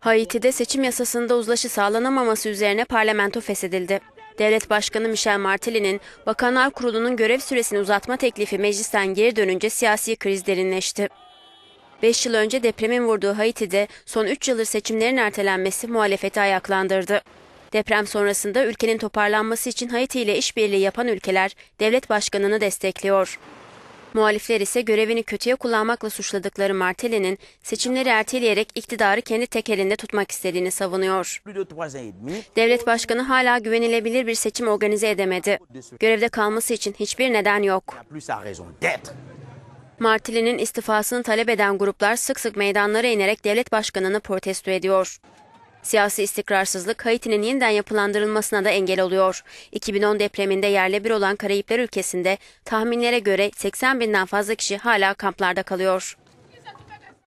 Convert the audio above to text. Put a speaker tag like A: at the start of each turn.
A: Haiti'de seçim yasasında uzlaşı sağlanamaması üzerine parlamento feshedildi. Devlet Başkanı Michel Martelly'nin Bakanlar Kurulu'nun görev süresini uzatma teklifi meclisten geri dönünce siyasi kriz derinleşti. 5 yıl önce depremin vurduğu Haiti'de son 3 yıldır seçimlerin ertelenmesi muhalefeti ayaklandırdı. Deprem sonrasında ülkenin toparlanması için Haiti ile işbirliği yapan ülkeler devlet başkanını destekliyor. Muhalifler ise görevini kötüye kullanmakla suçladıkları Martelli'nin seçimleri erteleyerek iktidarı kendi tek elinde tutmak istediğini savunuyor. Devlet başkanı hala güvenilebilir bir seçim organize edemedi. Görevde kalması için hiçbir neden yok. Martelli'nin istifasını talep eden gruplar sık sık meydanlara inerek devlet başkanını protesto ediyor. Siyasi istikrarsızlık Haiti'nin yeniden yapılandırılmasına da engel oluyor. 2010 depreminde yerle bir olan Karayipler ülkesinde tahminlere göre 80 binden fazla kişi hala kamplarda kalıyor.